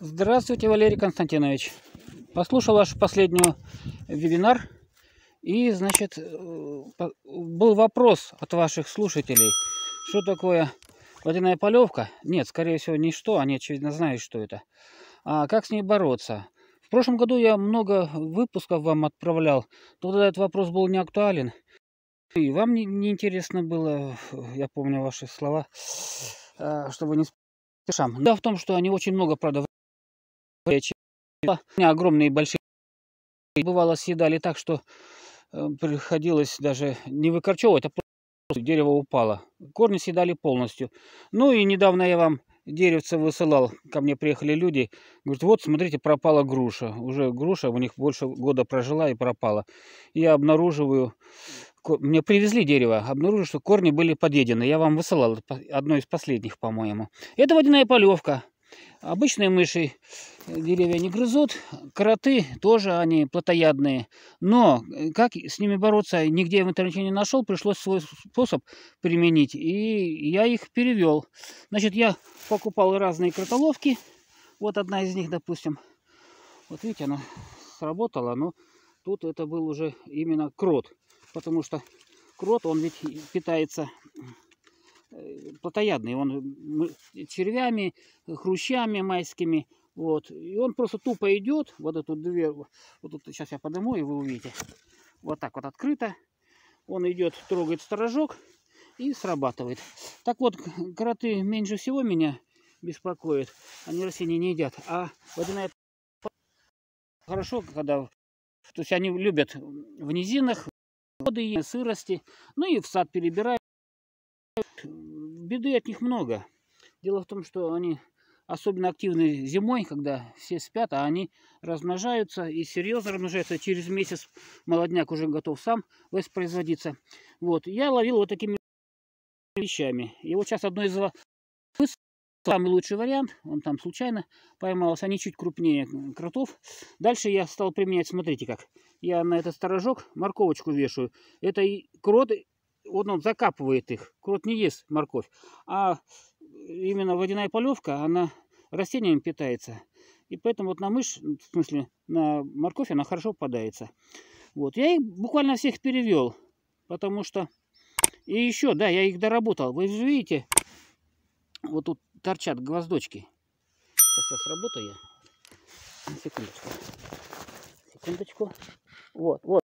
Здравствуйте, Валерий Константинович. Послушал ваш последний вебинар. И, значит, э, был вопрос от ваших слушателей. Что такое водяная полевка? Нет, скорее всего, не что. Они, очевидно, знают, что это. А как с ней бороться? В прошлом году я много выпусков вам отправлял. Тогда этот вопрос был не актуален. И вам не, интересно было, я помню ваши слова, э, чтобы не спешам. Да в том, что они очень много, правда, горячее. огромные большие бывало съедали так, что э, приходилось даже не выкорчевывать, а просто дерево упало. Корни съедали полностью. Ну и недавно я вам деревце высылал. Ко мне приехали люди. Говорят, вот, смотрите, пропала груша. Уже груша у них больше года прожила и пропала. я обнаруживаю... Мне привезли дерево. Обнаружил, что корни были подъедены. Я вам высылал одно из последних, по-моему. Это водяная полевка. Обычные мыши э, деревья не грызут, кроты тоже они плотоядные. Но э, как с ними бороться, нигде я в интернете не нашел, пришлось свой способ применить. И я их перевел. Значит, я покупал разные кротоловки. Вот одна из них, допустим. Вот видите, она сработала, но тут это был уже именно крот. Потому что крот, он ведь питается плотоядный, он э, э, червями, э, хрущами майскими, вот, и он просто тупо идет, вот эту дверь, вот тут, сейчас я подниму, и вы увидите, вот так вот открыто, он идет, трогает сторожок и срабатывает. Так вот, кроты меньше всего меня беспокоят, они растения не едят, а вот водяная хорошо, когда, то есть они любят в низинах, воды, сырости, ну и в сад перебирают беды от них много. Дело в том, что они особенно активны зимой, когда все спят, а они размножаются и серьезно размножаются. Через месяц молодняк уже готов сам воспроизводиться. Вот. Я ловил вот такими вещами. И вот сейчас одно из самый лучший вариант, он там случайно поймался, они чуть крупнее кротов. Дальше я стал применять, смотрите как, я на этот сторожок морковочку вешаю. Это и крот, вот он закапывает их. Крот не ест морковь. А именно водяная полевка, она растениями питается. И поэтому вот на мышь, ну, в смысле на морковь, она хорошо попадается. Вот, я их буквально всех перевел, потому что... И еще, да, я их доработал. Вы же видите, вот тут торчат гвоздочки. Сейчас, сейчас работаю я. Секундочку. Секундочку. Вот, вот.